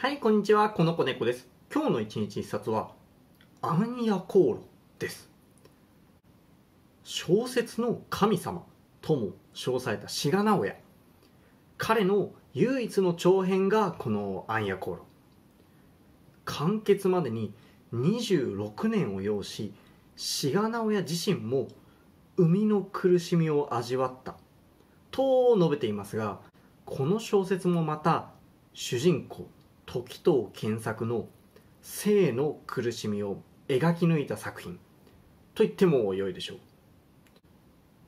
はい、こんにちは。この子猫です。今日の一日一冊は、アンニヤ航路です。小説の神様とも称された志賀直哉。彼の唯一の長編がこのアンヤ航路。完結までに26年を要し、志賀直哉自身も生みの苦しみを味わった。と述べていますが、この小説もまた主人公時藤健作の生の苦しみを描き抜いた作品と言っても良いでしょう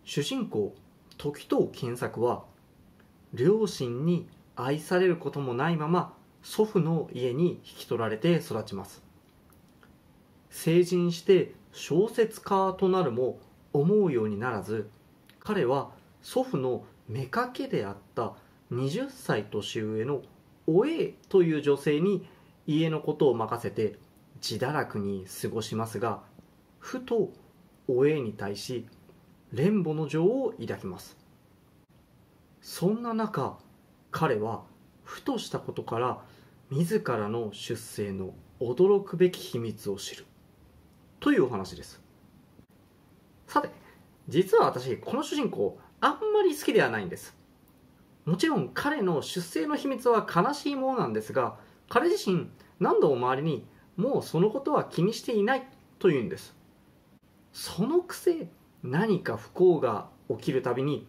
主人公時藤健作は両親に愛されることもないまま祖父の家に引き取られて育ちます成人して小説家となるも思うようにならず彼は祖父の妾であった20歳年上のおえという女性に家のことを任せて自堕落に過ごしますがふとおえに対し蓮母の情を抱きますそんな中彼はふとしたことから自らの出生の驚くべき秘密を知るというお話ですさて実は私この主人公あんまり好きではないんですもちろん彼の出生の秘密は悲しいものなんですが彼自身何度も周りにもうそのことは気にしていないと言うんですそのくせ何か不幸が起きるたびに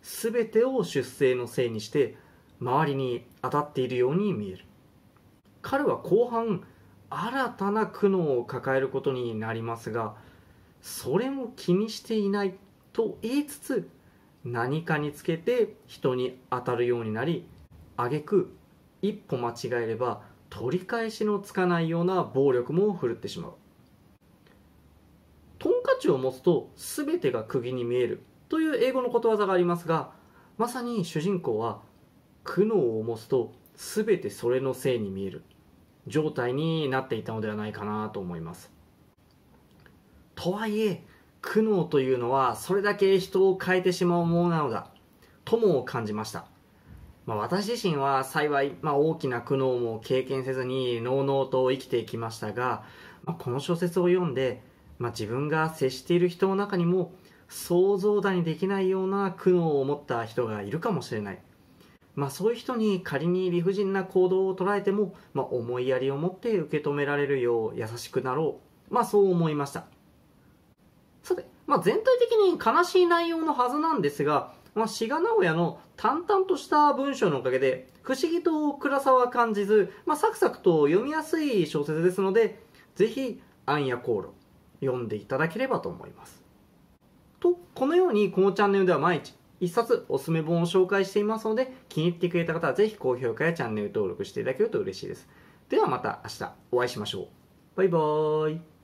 全てを出生のせいにして周りに当たっているように見える彼は後半新たな苦悩を抱えることになりますがそれも気にしていないと言いつつ何かにつけて人に当たるようになり挙句一歩間違えれば取り返しのつかないような暴力も振るってしまうトンカチを持つと全てが釘に見えるという英語のことわざがありますがまさに主人公は苦悩を持つと全てそれのせいに見える状態になっていたのではないかなと思いますとはいえ苦悩というのはそれだけ人を変えてしまうものなのだとも感じました、まあ、私自身は幸い、まあ、大きな苦悩も経験せずにのうのうと生きてきましたが、まあ、この小説を読んで、まあ、自分が接している人の中にも想像だにできないような苦悩を持った人がいるかもしれない、まあ、そういう人に仮に理不尽な行動を捉えても、まあ、思いやりを持って受け止められるよう優しくなろう、まあ、そう思いましたさて、まあ、全体的に悲しい内容のはずなんですが、まあ、志賀直哉の淡々とした文章のおかげで、不思議と暗さは感じず、まあ、サクサクと読みやすい小説ですので、ぜひ、暗夜航路、読んでいただければと思います。と、このように、このチャンネルでは毎日、一冊おすすめ本を紹介していますので、気に入ってくれた方はぜひ高評価やチャンネル登録していただけると嬉しいです。ではまた明日お会いしましょう。バイバーイ。